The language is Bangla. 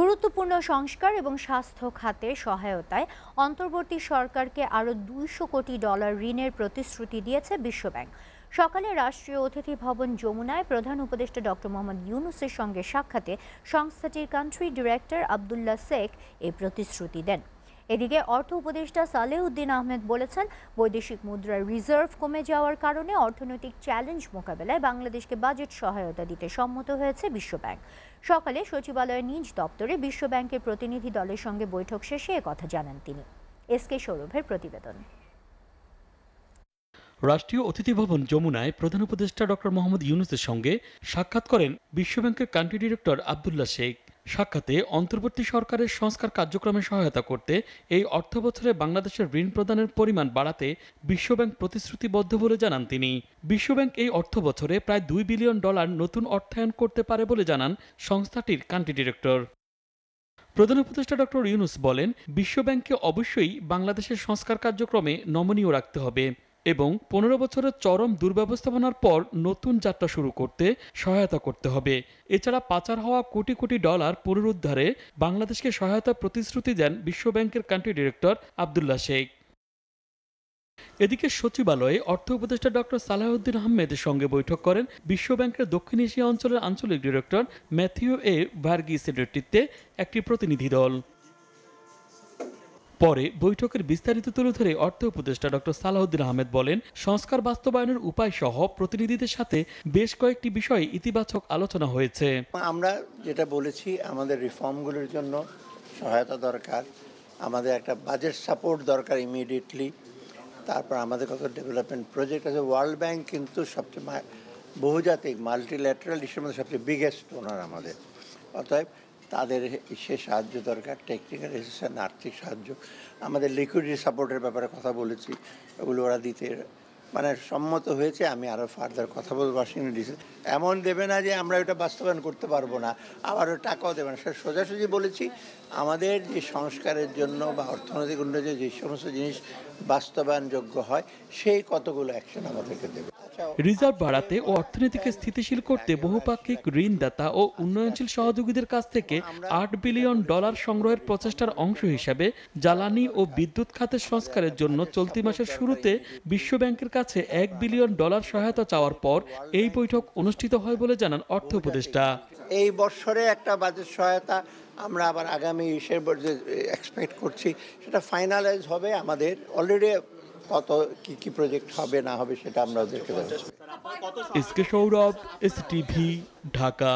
গুরুত্বপূর্ণ সংস্কার এবং স্বাস্থ্য খাতে সহায়তায় অন্তর্বর্তী সরকারকে আরও দুইশো কোটি ডলার ঋণের প্রতিশ্রুতি দিয়েছে বিশ্বব্যাংক সকালে রাষ্ট্রীয় অতিথি ভবন যমুনায় প্রধান উপদেষ্টা ডক্টর মোহাম্মদ ইউনুসের সঙ্গে সাক্ষাতে সংস্থাটির কান্ট্রি ডিরেক্টর আবদুল্লা শেখ এই প্রতিশ্রুতি দেন এদিকে অর্থ উপদেষ্টা সালেউদ্দিন আহমেদ বলেছেন বৈদেশিক মুদ্রার রিজার্ভ কমে যাওয়ার কারণে অর্থনৈতিক চ্যালেঞ্জ মোকাবেলায় বাংলাদেশকে বাজেট সহায়তা দিতে সম্মত হয়েছে বিশ্বব্যাংক সকালে সচিবালয়ের নিজ দপ্তরে বিশ্বব্যাংকের প্রতিনিধি দলের সঙ্গে বৈঠক শেষে কথা জানান তিনি এস কে সৌরভের প্রতিবেদন রাষ্ট্রীয় অতিথি ভবন যমুনায় প্রধান উপদেষ্টা ডক্টর মোহাম্মদ ইউনুসের সঙ্গে সাক্ষাৎ করেন বিশ্বব্যাংকের কান্ট্রি ডিরেক্টর আবদুল্লাহ শেখ সাক্ষাতে অন্তর্বর্তী সরকারের সংস্কার কার্যক্রমে সহায়তা করতে এই অর্থবছরে বাংলাদেশের ঋণ প্রদানের পরিমাণ বাড়াতে বিশ্বব্যাংক প্রতিশ্রুতিবদ্ধ বলে জানান তিনি বিশ্বব্যাংক এই অর্থবছরে প্রায় দুই বিলিয়ন ডলার নতুন অর্থায়ন করতে পারে বলে জানান সংস্থাটির কান্ট্রি ডিরেক্টর প্রধান উপদেষ্টা ডক্টর ইউনুস বলেন বিশ্বব্যাংককে অবশ্যই বাংলাদেশের সংস্কার কার্যক্রমে নমনীয় রাখতে হবে এবং পনেরো বছরের চরম দুর্ব্যবস্থাপনার পর নতুন যাত্রা শুরু করতে সহায়তা করতে হবে এছাড়া পাচার হওয়া কোটি কোটি ডলার পুনরুদ্ধারে বাংলাদেশকে সহায়তা প্রতিশ্রুতি দেন বিশ্বব্যাংকের কান্ট্রি ডিরেক্টর আবদুল্লা শেখ এদিকে সচিবালয়ে অর্থ উপদেষ্টা ডক্টর সালাহউদ্দিন আহমেদের সঙ্গে বৈঠক করেন বিশ্বব্যাংকের দক্ষিণ এশিয়া অঞ্চলের আঞ্চলিক ডিরেক্টর ম্যাথিউ এ ভার্গিসের নেতৃত্বে একটি প্রতিনিধি দল পরে বৈঠকের বিস্তারিত তুলে ধরে অর্থ উপদেষ্টা ডক্টর সালাহউদ্দিন আহমেদ বলেন সংস্কার বাস্তবায়নের উপায় সহ প্রতিনিধিদের সাথে বেশ কয়েকটি বিষয়ে ইতিবাচক আলোচনা হয়েছে আমরা যেটা বলেছি আমাদের রিফর্মগুলোর জন্য সহায়তা দরকার আমাদের একটা বাজেট সাপোর্ট দরকার ইমিডিয়েটলি তারপর আমাদের কত ডেভেলপমেন্ট প্রজেক্ট আছে ওয়ার্ল্ড ব্যাংক কিন্তু সবচেয়ে বহুজাতিক মাল্টিল্যাটারাল ইস্যুর মধ্যে সবচেয়ে বিগেস্ট ওনার আমাদের অতএব তাদের সে সাহায্য দরকার টেকনিক্যাল অ্যাসিস্ট্যান্ট আর্থিক সাহায্য আমাদের লিকুইডিটি সাপোর্টের ব্যাপারে কথা বলেছি ওগুলো ওরা দিতে মানে সম্মত হয়েছে আমি আরও ফার্দার কথা বলবো ওয়াশিংটন ডিসি এমন দেবে না যে আমরা ওটা বাস্তবায়ন করতে পারবো না আবারও টাকাও দেবে না সেটা সোজাসুজি বলেছি আমাদের যে সংস্কারের জন্য বা অর্থনৈতিক উন্নয়নে যে সমস্ত জিনিস বাস্তবায়নযোগ্য হয় সেই কতগুলো অ্যাকশন আমাদেরকে দেবে রিজার্ভ বাড়াতে ও অর্থনীতিকে স্থিতিশীল করতে বহুপাক্ষিক ঋণদাতা ও উন্নয়নশীল সহযোগীদের কাছ থেকে আট বিলিয়ন ডলার সংগ্রহের প্রচেষ্টার অংশ হিসাবে জ্বালানি ও বিদ্যুৎ খাতের সংস্কারের জন্য চলতি মাসের শুরুতে বিশ্বব্যাংকের কাছে এক বিলিয়ন ডলার সহায়তা চাওয়ার পর এই বৈঠক অনুষ্ঠিত হয় বলে জানান অর্থ উপদেষ্টা এই বছরে একটা বাজেট সহায়তা আমরা আবার আগামী সের এক্সপেক্ট করছি সেটা ফাইনালাইজ হবে আমাদের অলরেডি কত কি কি প্রজেক্ট হবে না হবে সেটা আমরা দেখতে পাচ্ছি S K Sourav S TV Dhaka